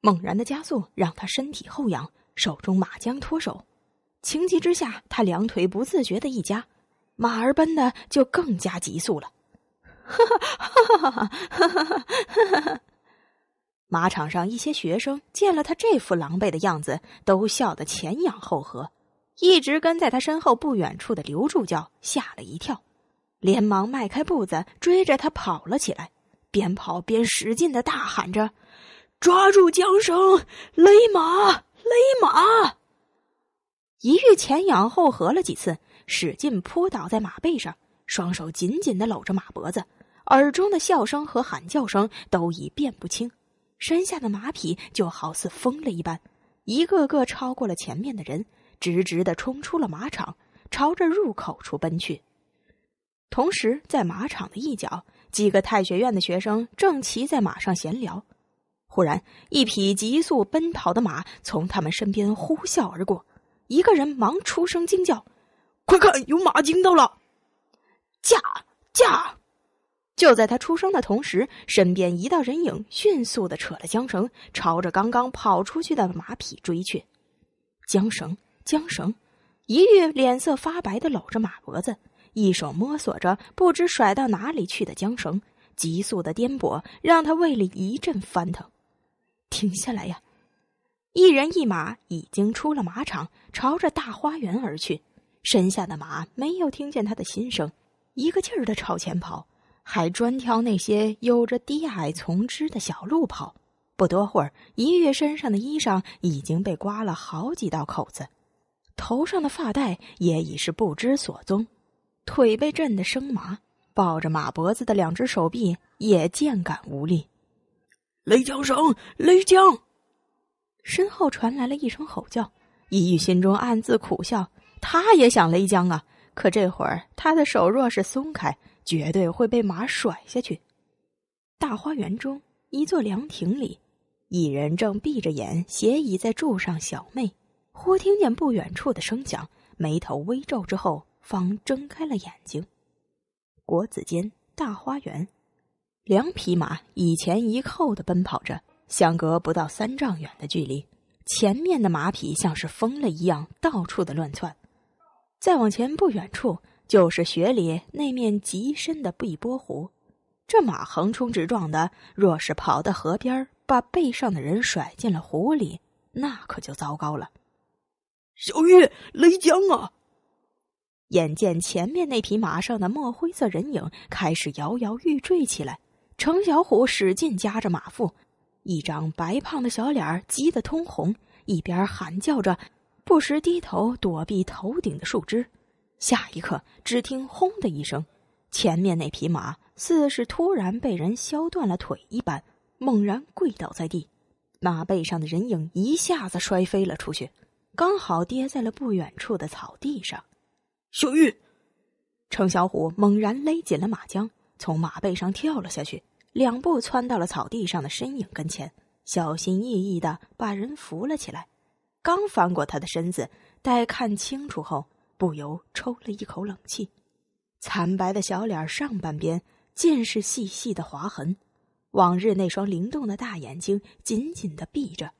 猛然的加速让他身体后仰，手中马缰脱手。情急之下，他两腿不自觉的一夹，马儿奔的就更加急速了。哈，哈，哈，哈，哈，哈，哈，哈！马场上一些学生见了他这副狼狈的样子，都笑得前仰后合。一直跟在他身后不远处的刘助教吓了一跳，连忙迈开步子追着他跑了起来，边跑边使劲的大喊着。抓住缰绳，勒马，勒马！一跃前仰后合了几次，使劲扑倒在马背上，双手紧紧的搂着马脖子，耳中的笑声和喊叫声都已辨不清。身下的马匹就好似疯了一般，一个个超过了前面的人，直直的冲出了马场，朝着入口处奔去。同时，在马场的一角，几个太学院的学生正骑在马上闲聊。忽然，一匹急速奔跑的马从他们身边呼啸而过，一个人忙出声惊叫：“快看，有马惊到了！”驾驾！就在他出声的同时，身边一道人影迅速的扯了缰绳，朝着刚刚跑出去的马匹追去。缰绳，缰绳！一玉脸色发白的搂着马脖子，一手摸索着不知甩到哪里去的缰绳，急速的颠簸让他胃里一阵翻腾。停下来呀！一人一马已经出了马场，朝着大花园而去。身下的马没有听见他的心声，一个劲儿的朝前跑，还专挑那些有着低矮丛枝的小路跑。不多会儿，一跃身上的衣裳已经被刮了好几道口子，头上的发带也已是不知所踪，腿被震得生麻，抱着马脖子的两只手臂也渐感无力。雷江绳，雷江！身后传来了一声吼叫，伊玉心中暗自苦笑。他也想雷江啊，可这会儿他的手若是松开，绝对会被马甩下去。大花园中，一座凉亭里，一人正闭着眼斜倚在柱上小寐，忽听见不远处的声响，眉头微皱之后，方睁开了眼睛。国子监大花园。两匹马一前一后的奔跑着，相隔不到三丈远的距离。前面的马匹像是疯了一样，到处的乱窜。再往前不远处，就是雪里那面极深的碧波湖。这马横冲直撞的，若是跑到河边，把背上的人甩进了湖里，那可就糟糕了。小玉，雷江啊！眼见前面那匹马上的墨灰色人影开始摇摇欲坠起来。程小虎使劲夹着马腹，一张白胖的小脸急得通红，一边喊叫着，不时低头躲避头顶的树枝。下一刻，只听“轰”的一声，前面那匹马似是突然被人削断了腿一般，猛然跪倒在地，马背上的人影一下子摔飞了出去，刚好跌在了不远处的草地上。小玉，程小虎猛然勒紧了马缰。从马背上跳了下去，两步窜到了草地上的身影跟前，小心翼翼的把人扶了起来。刚翻过他的身子，待看清楚后，不由抽了一口冷气。惨白的小脸上半边尽是细细的划痕，往日那双灵动的大眼睛紧紧的闭着，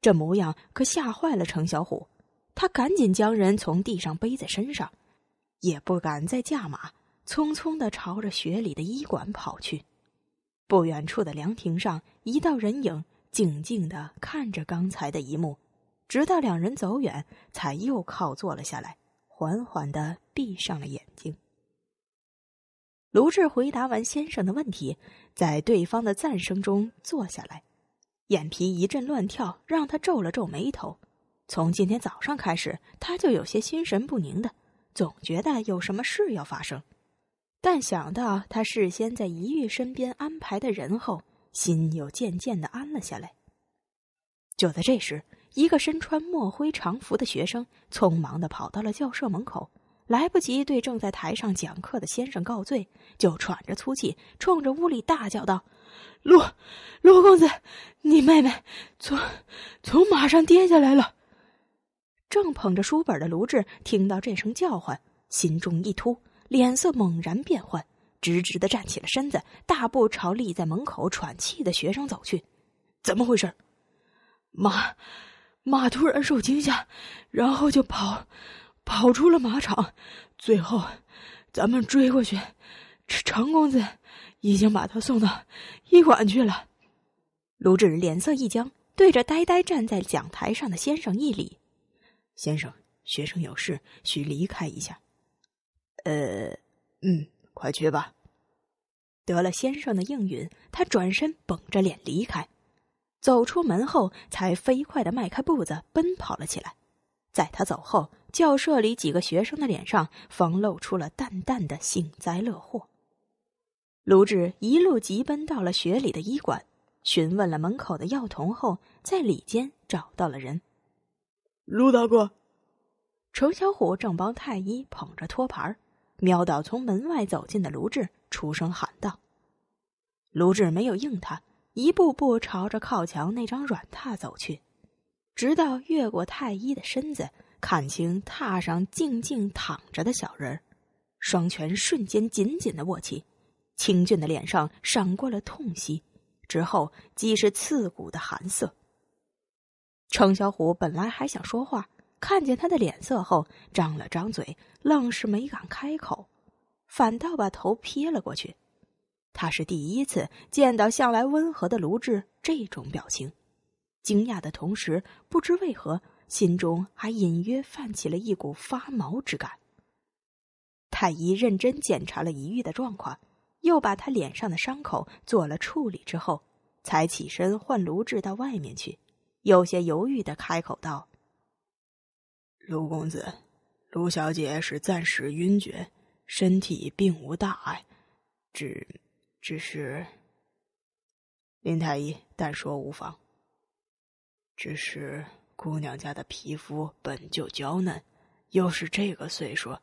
这模样可吓坏了程小虎。他赶紧将人从地上背在身上，也不敢再驾马。匆匆的朝着雪里的医馆跑去。不远处的凉亭上，一道人影静静的看着刚才的一幕，直到两人走远，才又靠坐了下来，缓缓的闭上了眼睛。卢志回答完先生的问题，在对方的赞声中坐下来，眼皮一阵乱跳，让他皱了皱眉头。从今天早上开始，他就有些心神不宁的，总觉得有什么事要发生。但想到他事先在一玉身边安排的人后，心又渐渐的安了下来。就在这时，一个身穿墨灰长服的学生匆忙的跑到了教室门口，来不及对正在台上讲课的先生告罪，就喘着粗气冲着屋里大叫道：“陆陆公子，你妹妹从从马上跌下来了。”正捧着书本的卢志听到这声叫唤，心中一突。脸色猛然变换，直直的站起了身子，大步朝立在门口喘气的学生走去。怎么回事？马马突然受惊吓，然后就跑，跑出了马场。最后，咱们追过去，程公子已经把他送到医馆去了。卢志脸色一僵，对着呆呆站在讲台上的先生一礼：“先生，学生有事，需离开一下。”呃，嗯，快去吧。得了先生的应允，他转身绷着脸离开。走出门后，才飞快的迈开步子奔跑了起来。在他走后，教室里几个学生的脸上方露出了淡淡的幸灾乐祸。卢志一路急奔到了学里的医馆，询问了门口的药童后，在里间找到了人。卢大哥，程小虎正帮太医捧着托盘儿。瞄到从门外走进的卢志，出声喊道：“卢志没有应他，一步步朝着靠墙那张软榻走去，直到越过太医的身子，看清榻上静静躺着的小人儿，双拳瞬间紧紧的握起，清俊的脸上闪过了痛惜，之后即是刺骨的寒色。”程小虎本来还想说话。看见他的脸色后，张了张嘴，愣是没敢开口，反倒把头撇了过去。他是第一次见到向来温和的卢志这种表情，惊讶的同时，不知为何心中还隐约泛起了一股发毛之感。太医认真检查了疑遇的状况，又把他脸上的伤口做了处理之后，才起身唤卢志到外面去，有些犹豫的开口道。卢公子，卢小姐是暂时晕厥，身体并无大碍，只只是林太医但说无妨。只是姑娘家的皮肤本就娇嫩，又是这个岁数，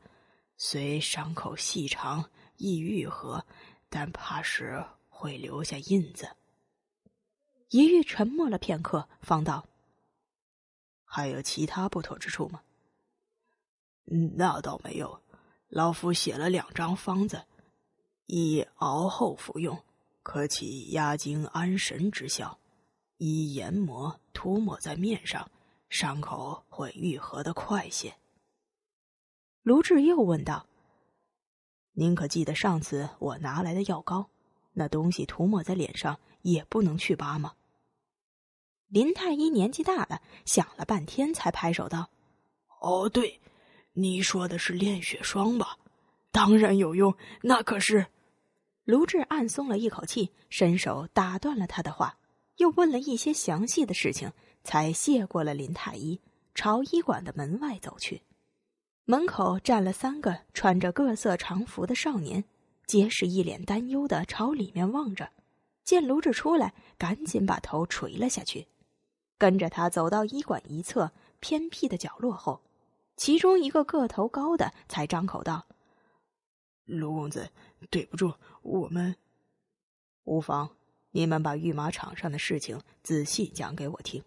虽伤口细长易愈合，但怕是会留下印子。一玉沉默了片刻，方道：“还有其他不妥之处吗？”那倒没有，老夫写了两张方子，以熬后服用，可起压惊安神之效；以研磨涂抹在面上，伤口会愈合的快些。卢志又问道：“您可记得上次我拿来的药膏？那东西涂抹在脸上也不能去疤吗？”林太医年纪大了，想了半天才拍手道：“哦，对。”你说的是炼血霜吧？当然有用，那可是。卢志暗松了一口气，伸手打断了他的话，又问了一些详细的事情，才谢过了林太医，朝医馆的门外走去。门口站了三个穿着各色长服的少年，皆是一脸担忧的朝里面望着。见卢志出来，赶紧把头垂了下去，跟着他走到医馆一侧偏僻的角落后。其中一个个头高的才张口道：“卢公子，对不住，我们无妨。你们把御马场上的事情仔细讲给我听。”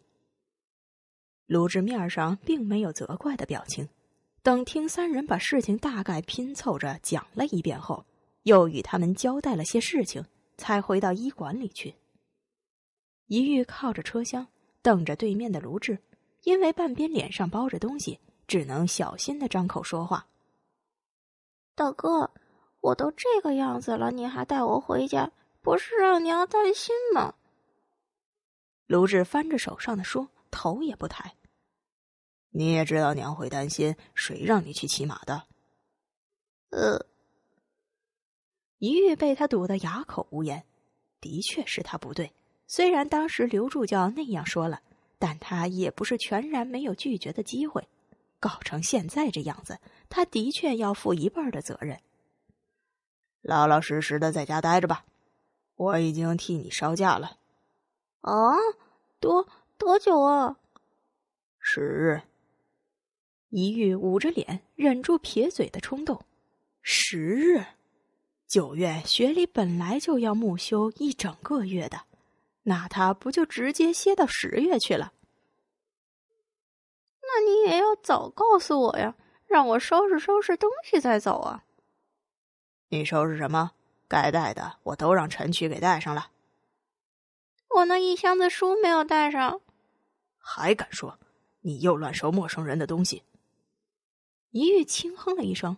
卢志面上并没有责怪的表情。等听三人把事情大概拼凑着讲了一遍后，又与他们交代了些事情，才回到医馆里去。一玉靠着车厢，瞪着对面的卢志，因为半边脸上包着东西。只能小心的张口说话。大哥，我都这个样子了，你还带我回家，不是让娘担心吗？卢志翻着手上的书，头也不抬：“你也知道娘会担心，谁让你去骑马的？”呃，一玉被他堵得哑口无言。的确是他不对，虽然当时刘助教那样说了，但他也不是全然没有拒绝的机会。搞成现在这样子，他的确要负一半的责任。老老实实的在家待着吧，我已经替你烧假了。啊，多多久啊？十日。一玉捂着脸，忍住撇嘴的冲动。十日？九月学里本来就要木休一整个月的，那他不就直接歇到十月去了？你也要早告诉我呀，让我收拾收拾东西再走啊！你收拾什么？该带的我都让陈曲给带上了。我那一箱子书没有带上，还敢说你又乱收陌生人的东西？一玉轻哼了一声。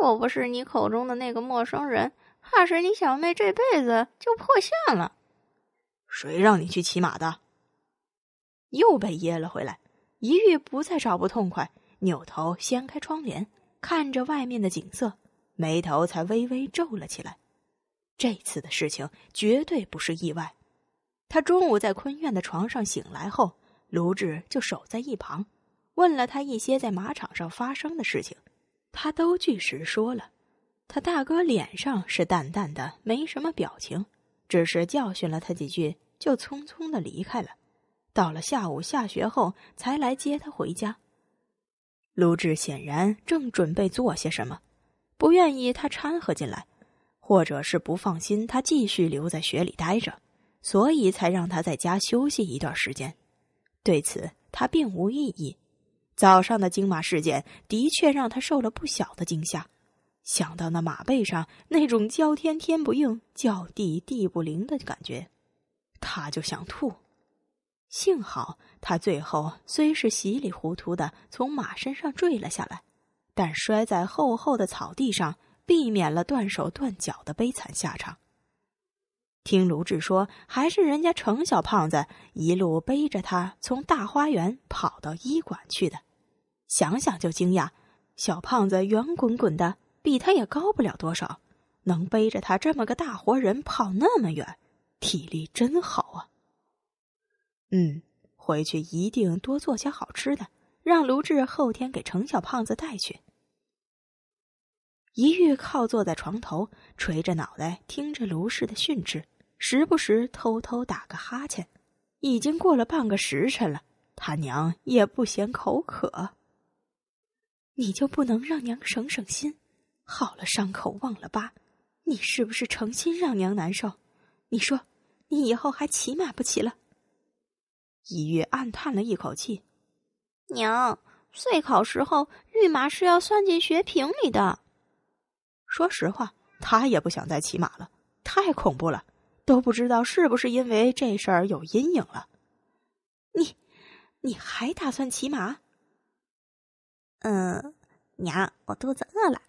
若不是你口中的那个陌生人，怕是你小妹这辈子就破相了。谁让你去骑马的？又被噎了回来。一遇不再找不痛快，扭头掀开窗帘，看着外面的景色，眉头才微微皱了起来。这次的事情绝对不是意外。他中午在坤院的床上醒来后，卢志就守在一旁，问了他一些在马场上发生的事情，他都据实说了。他大哥脸上是淡淡的，没什么表情，只是教训了他几句，就匆匆的离开了。到了下午下学后才来接他回家。卢志显然正准备做些什么，不愿意他掺和进来，或者是不放心他继续留在学里待着，所以才让他在家休息一段时间。对此他并无异议。早上的惊马事件的确让他受了不小的惊吓，想到那马背上那种叫天天不应、叫地地不灵的感觉，他就想吐。幸好他最后虽是稀里糊涂的从马身上坠了下来，但摔在厚厚的草地上，避免了断手断脚的悲惨下场。听卢志说，还是人家程小胖子一路背着他从大花园跑到医馆去的。想想就惊讶，小胖子圆滚滚的，比他也高不了多少，能背着他这么个大活人跑那么远，体力真好啊。嗯，回去一定多做些好吃的，让卢志后天给程小胖子带去。一玉靠坐在床头，垂着脑袋，听着卢氏的训斥，时不时偷偷打个哈欠。已经过了半个时辰了，他娘也不嫌口渴。你就不能让娘省省心？好了，伤口忘了疤，你是不是成心让娘难受？你说，你以后还骑马不骑了？一月暗叹了一口气：“娘，岁考时候御马是要算进学评里的。说实话，他也不想再骑马了，太恐怖了。都不知道是不是因为这事儿有阴影了。你，你还打算骑马？”“嗯，娘，我肚子饿了。”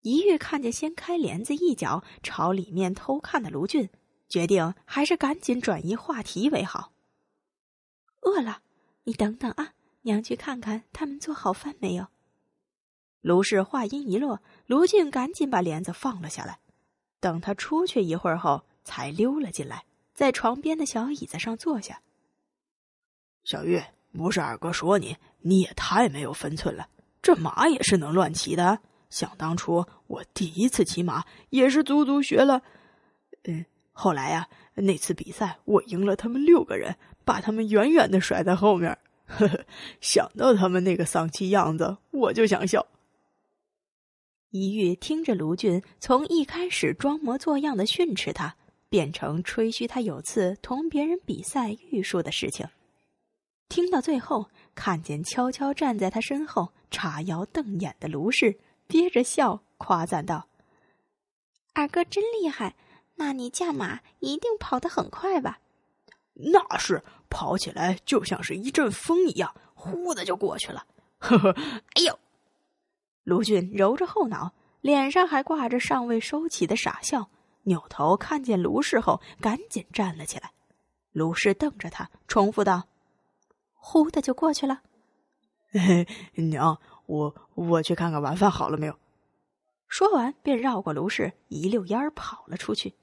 一月看见掀开帘子一角朝里面偷看的卢俊，决定还是赶紧转移话题为好。饿了，你等等啊，娘去看看他们做好饭没有。卢氏话音一落，卢俊赶紧把帘子放了下来，等他出去一会儿后，才溜了进来，在床边的小椅子上坐下。小玉，不是二哥说你，你也太没有分寸了。这马也是能乱骑的。想当初我第一次骑马，也是足足学了，嗯。后来呀，那次比赛我赢了他们六个人，把他们远远的甩在后面。呵呵，想到他们那个丧气样子，我就想笑。一玉听着卢俊从一开始装模作样的训斥他，变成吹嘘他有次同别人比赛玉树的事情，听到最后，看见悄悄站在他身后叉腰瞪眼的卢氏，憋着笑夸赞道：“二哥真厉害。”那你驾马一定跑得很快吧？那是跑起来就像是一阵风一样，呼的就过去了。呵呵，哎呦！卢俊揉着后脑，脸上还挂着尚未收起的傻笑，扭头看见卢氏后，赶紧站了起来。卢氏瞪着他，重复道：“呼的就过去了。”娘，我我去看看晚饭好了没有。说完，便绕过卢氏，一溜烟儿跑了出去。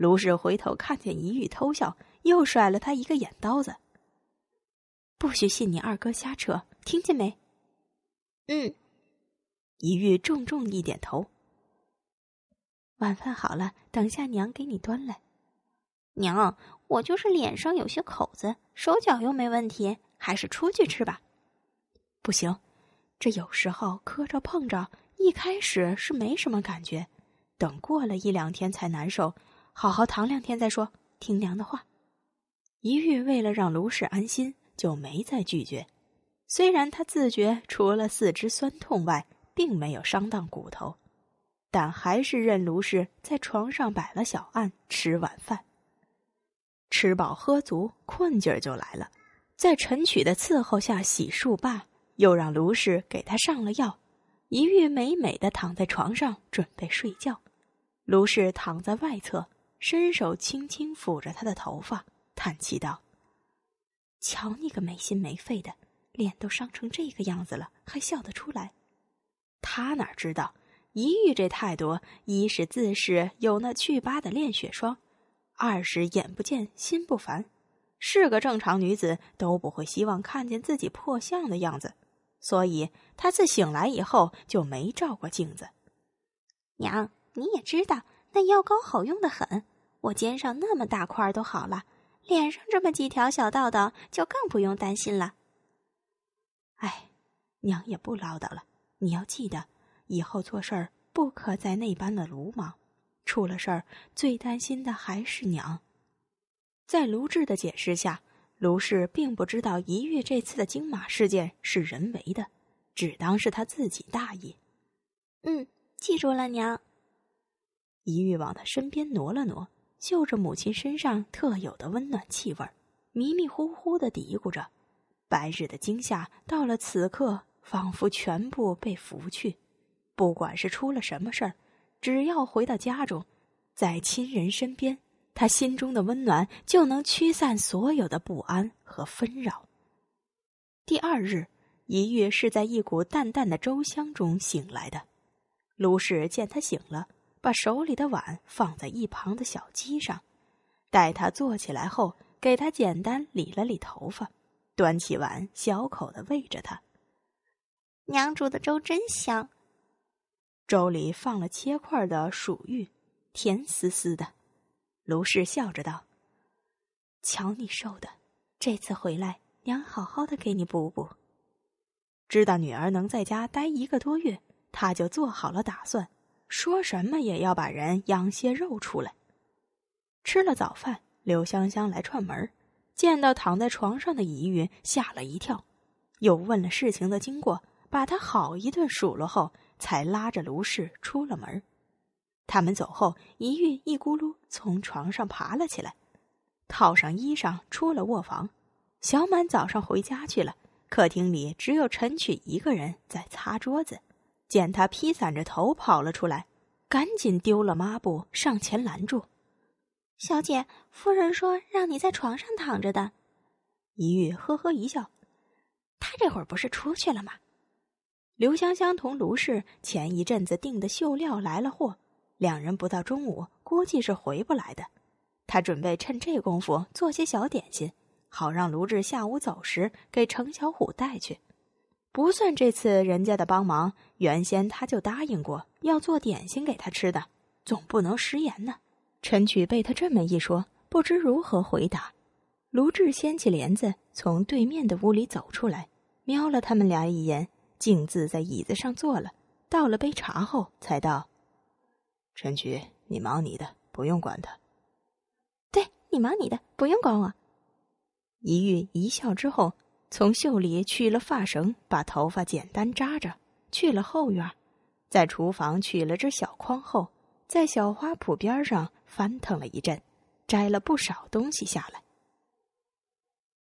卢氏回头看见一玉偷笑，又甩了他一个眼刀子：“不许信你二哥瞎扯，听见没？”“嗯。”一玉重重一点头。“晚饭好了，等下娘给你端来。”“娘，我就是脸上有些口子，手脚又没问题，还是出去吃吧。”“不行，这有时候磕着碰着，一开始是没什么感觉，等过了一两天才难受。”好好躺两天再说，听娘的话。一玉为了让卢氏安心，就没再拒绝。虽然他自觉除了四肢酸痛外，并没有伤到骨头，但还是任卢氏在床上摆了小案吃晚饭。吃饱喝足，困劲儿就来了，在陈曲的伺候下洗漱罢，又让卢氏给他上了药。一玉美美的躺在床上准备睡觉，卢氏躺在外侧。伸手轻轻抚着他的头发，叹气道：“瞧你个没心没肺的，脸都伤成这个样子了，还笑得出来？”他哪知道，一玉这态度，一是自恃有那去疤的炼血霜，二是眼不见心不烦，是个正常女子都不会希望看见自己破相的样子，所以她自醒来以后就没照过镜子。娘，你也知道。那药膏好用的很，我肩上那么大块都好了，脸上这么几条小道道就更不用担心了。哎，娘也不唠叨了。你要记得，以后做事儿不可再那般的鲁莽，出了事儿最担心的还是娘。在卢志的解释下，卢氏并不知道一月这次的惊马事件是人为的，只当是他自己大意。嗯，记住了，娘。一玉往他身边挪了挪，嗅着母亲身上特有的温暖气味迷迷糊糊的嘀咕着：“白日的惊吓到了此刻，仿佛全部被拂去。不管是出了什么事儿，只要回到家中，在亲人身边，他心中的温暖就能驱散所有的不安和纷扰。”第二日，一玉是在一股淡淡的粥香中醒来的。卢氏见他醒了。把手里的碗放在一旁的小鸡上，待他坐起来后，给他简单理了理头发，端起碗小口的喂着他。娘煮的粥真香，粥里放了切块的薯芋，甜丝丝的。卢氏笑着道：“瞧你瘦的，这次回来娘好好的给你补补。”知道女儿能在家待一个多月，他就做好了打算。说什么也要把人养些肉出来。吃了早饭，柳香香来串门见到躺在床上的怡云，吓了一跳，又问了事情的经过，把他好一顿数落后，才拉着卢氏出了门他们走后，怡云一咕噜从床上爬了起来，套上衣裳，出了卧房。小满早上回家去了，客厅里只有陈曲一个人在擦桌子。见他披散着头跑了出来，赶紧丢了抹布上前拦住。小姐，夫人说让你在床上躺着的。一玉呵呵一笑，他这会儿不是出去了吗？刘香香同卢氏前一阵子订的绣料来了货，两人不到中午估计是回不来的。他准备趁这功夫做些小点心，好让卢志下午走时给程小虎带去。不算这次人家的帮忙，原先他就答应过要做点心给他吃的，总不能食言呢。陈曲被他这么一说，不知如何回答。卢志掀起帘子，从对面的屋里走出来，瞄了他们俩一眼，径自在椅子上坐了，倒了杯茶后才道：“陈曲，你忙你的，不用管他。对，你忙你的，不用管我。”一玉一笑之后。从袖里取了发绳，把头发简单扎着，去了后院，在厨房取了只小筐后，在小花圃边上翻腾了一阵，摘了不少东西下来。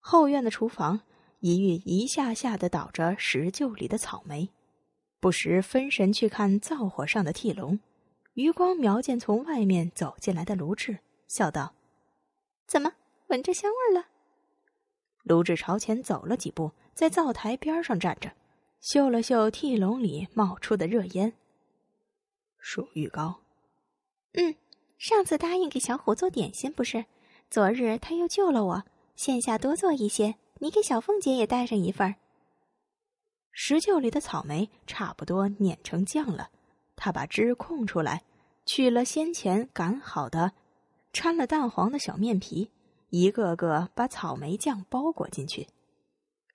后院的厨房，一玉一下下的倒着石臼里的草莓，不时分神去看灶火上的屉笼，余光瞄见从外面走进来的卢志，笑道：“怎么闻着香味了？”卢志朝前走了几步，在灶台边上站着，嗅了嗅屉笼里冒出的热烟。手玉糕，嗯，上次答应给小虎做点心不是？昨日他又救了我，现下多做一些，你给小凤姐也带上一份儿。石臼里的草莓差不多碾成酱了，他把汁控出来，取了先前擀好的、掺了蛋黄的小面皮。一个个把草莓酱包裹进去，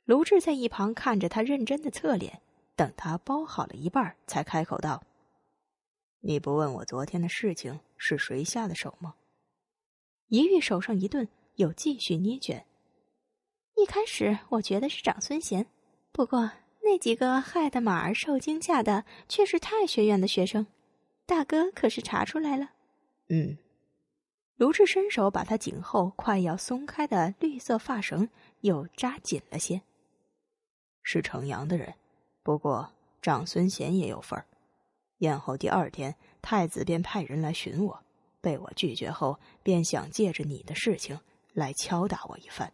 卢志在一旁看着他认真的侧脸，等他包好了一半，才开口道：“你不问我昨天的事情是谁下的手吗？”一玉手上一顿，又继续捏卷。一开始我觉得是长孙贤，不过那几个害得马儿受惊吓的却是太学院的学生。大哥可是查出来了？嗯。卢志伸手把他颈后快要松开的绿色发绳又扎紧了些。是程阳的人，不过长孙贤也有份儿。宴后第二天，太子便派人来寻我，被我拒绝后，便想借着你的事情来敲打我一番。